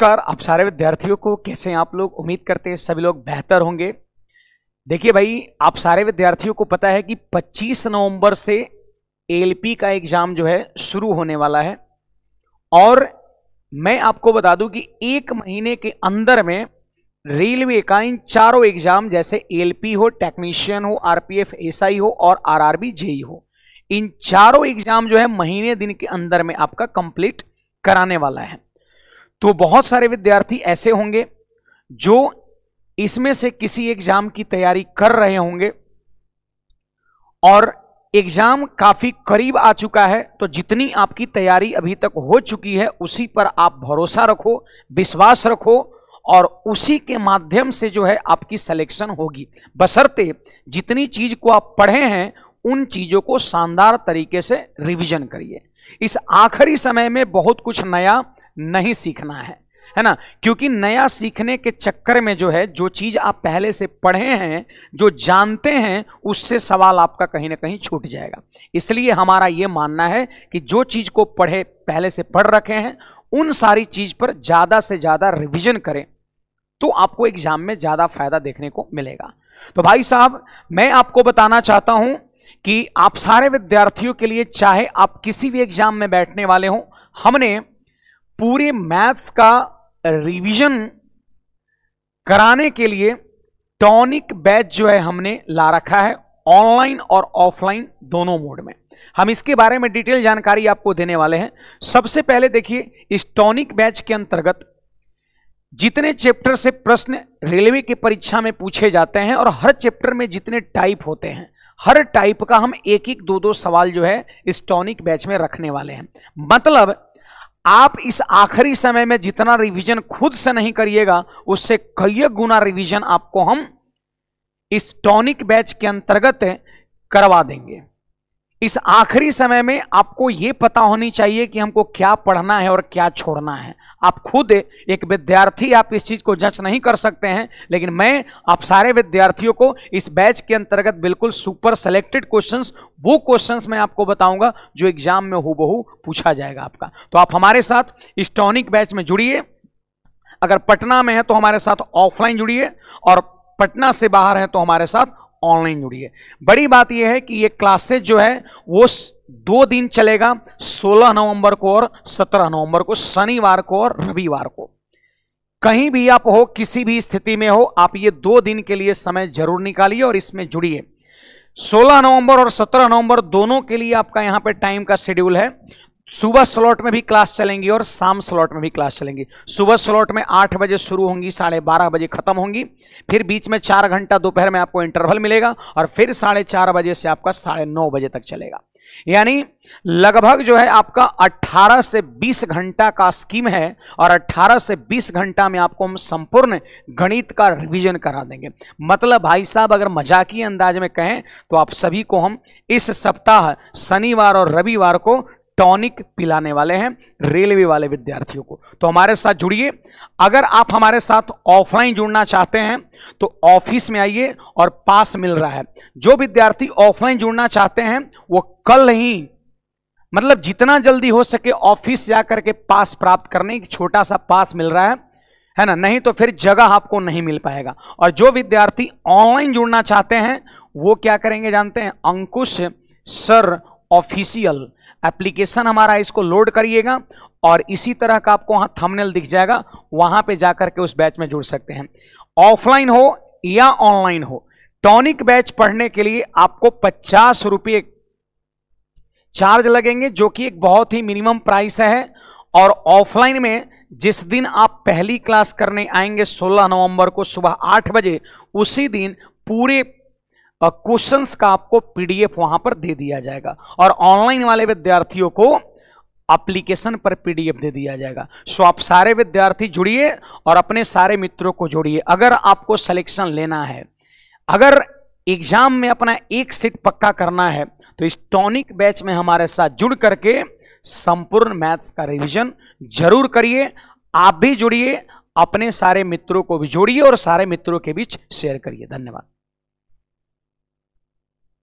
नमस्कार आप सारे विद्यार्थियों को कैसे हैं आप लोग उम्मीद करते हैं सभी लोग बेहतर होंगे देखिए भाई आप सारे विद्यार्थियों को पता है कि 25 नवंबर से एलपी का एग्ज़ाम जो है शुरू होने वाला है और मैं आपको बता दूं कि एक महीने के अंदर में रेलवे का इन चारों एग्ज़ाम जैसे एलपी हो टेक्नीशियन हो आरपीएफ एसआई हो और आर जेई हो इन चारों एग्ज़ाम जो है महीने दिन के अंदर में आपका कंप्लीट कराने वाला है तो बहुत सारे विद्यार्थी ऐसे होंगे जो इसमें से किसी एग्जाम की तैयारी कर रहे होंगे और एग्जाम काफी करीब आ चुका है तो जितनी आपकी तैयारी अभी तक हो चुकी है उसी पर आप भरोसा रखो विश्वास रखो और उसी के माध्यम से जो है आपकी सिलेक्शन होगी बसरते जितनी चीज को आप पढ़े हैं उन चीजों को शानदार तरीके से रिवीजन करिए इस आखिरी समय में बहुत कुछ नया नहीं सीखना है है ना क्योंकि नया सीखने के चक्कर में जो है जो चीज आप पहले से पढ़े हैं जो जानते हैं उससे सवाल आपका कहीं ना कहीं छूट जाएगा इसलिए हमारा यह मानना है कि जो चीज को पढ़े पहले से पढ़ रखे हैं उन सारी चीज पर ज्यादा से ज्यादा रिविजन करें तो आपको एग्जाम में ज्यादा फायदा देखने को मिलेगा तो भाई साहब मैं आपको बताना चाहता हूं कि आप सारे विद्यार्थियों के लिए चाहे आप किसी भी एग्जाम में बैठने वाले हों हमने पूरे मैथ्स का रिवीजन कराने के लिए टॉनिक बैच जो है हमने ला रखा है ऑनलाइन और ऑफलाइन दोनों मोड में हम इसके बारे में डिटेल जानकारी आपको देने वाले हैं सबसे पहले देखिए इस टॉनिक बैच के अंतर्गत जितने चैप्टर से प्रश्न रेलवे की परीक्षा में पूछे जाते हैं और हर चैप्टर में जितने टाइप होते हैं हर टाइप का हम एक एक दो दो सवाल जो है इस टॉनिक बैच में रखने वाले हैं मतलब आप इस आखिरी समय में जितना रिवीजन खुद से नहीं करिएगा उससे कई गुना रिवीजन आपको हम इस टॉनिक बैच के अंतर्गत करवा देंगे इस आखिरी समय में आपको यह पता होनी चाहिए कि हमको क्या पढ़ना है और क्या छोड़ना है आप खुद एक विद्यार्थी आप इस चीज़ को जज नहीं कर सकते हैं लेकिन मैं आप सारे विद्यार्थियों को इस बैच के अंतर्गत बिल्कुल सुपर सेलेक्टेड क्वेश्चंस वो क्वेश्चंस मैं आपको बताऊंगा जो एग्जाम में हूबहू पूछा जाएगा आपका तो आप हमारे साथ इस टॉनिक बैच में जुड़िए अगर पटना में है तो हमारे साथ ऑफलाइन जुड़िए और पटना से बाहर है तो हमारे साथ ऑनलाइन जुड़ी है बड़ी बात यह है कि ये क्लासेज जो है वो दो दिन चलेगा 16 नवंबर को और 17 नवंबर को शनिवार को और रविवार को कहीं भी आप हो किसी भी स्थिति में हो आप ये दो दिन के लिए समय जरूर निकालिए और इसमें जुड़िए 16 नवंबर और 17 नवंबर दोनों के लिए आपका यहां पे टाइम का शेड्यूल है सुबह स्लॉट में भी क्लास चलेंगी और शाम स्लॉट में भी क्लास चलेंगी सुबह स्लॉट में आठ बजे शुरू होंगी साढ़े बारह बजे खत्म होंगी फिर बीच में चार घंटा दोपहर में आपको इंटरवल मिलेगा और फिर साढ़े चार बजे से आपका साढ़े नौ बजे तक चलेगा यानी लगभग जो है आपका 18 से 20 घंटा का स्कीम है और 18 से 20 घंटा में आपको हम संपूर्ण गणित का रिवीजन करा देंगे मतलब भाई साहब अगर मजाकी अंदाज में कहें तो आप सभी को हम इस सप्ताह शनिवार और रविवार को टॉनिक पिलाने वाले हैं रेलवे वाले विद्यार्थियों को तो हमारे साथ जुड़िए अगर आप हमारे साथ ऑफलाइन जुड़ना चाहते हैं तो ऑफिस में आइए और पास मिल रहा है जो विद्यार्थी ऑफलाइन जुड़ना चाहते हैं वो कल ही मतलब जितना जल्दी हो सके ऑफिस जाकर के पास प्राप्त करने छोटा सा पास मिल रहा है है ना नहीं तो फिर जगह आपको नहीं मिल पाएगा और जो विद्यार्थी ऑनलाइन जुड़ना चाहते हैं वो क्या करेंगे जानते हैं अंकुश सर ऑफिशियल एप्लीकेशन हमारा इसको लोड करिएगा और इसी तरह का आपको वहाँ थमनेल दिख जाएगा वहाँ पे जाकर के उस बैच में जुड़ सकते हैं ऑफलाइन हो या ऑनलाइन हो टॉनिक बैच पढ़ने के लिए आपको पचास रुपये चार्ज लगेंगे जो कि एक बहुत ही मिनिमम प्राइस है और ऑफलाइन में जिस दिन आप पहली क्लास करने आएंगे 16 नवंबर को सुबह 8 बजे उसी दिन पूरे क्वेश्चंस का आपको पीडीएफ वहां पर दे दिया जाएगा और ऑनलाइन वाले विद्यार्थियों को एप्लीकेशन पर पीडीएफ दे दिया जाएगा सो आप सारे विद्यार्थी जुड़िए और अपने सारे मित्रों को जोड़िए अगर आपको सिलेक्शन लेना है अगर एग्जाम में अपना एक सीट पक्का करना है तो इस टॉनिक बैच में हमारे साथ जुड़ करके संपूर्ण मैथ्स का रिवीजन जरूर करिए आप भी जुड़िए अपने सारे मित्रों को भी जोड़िए और सारे मित्रों के बीच शेयर करिए धन्यवाद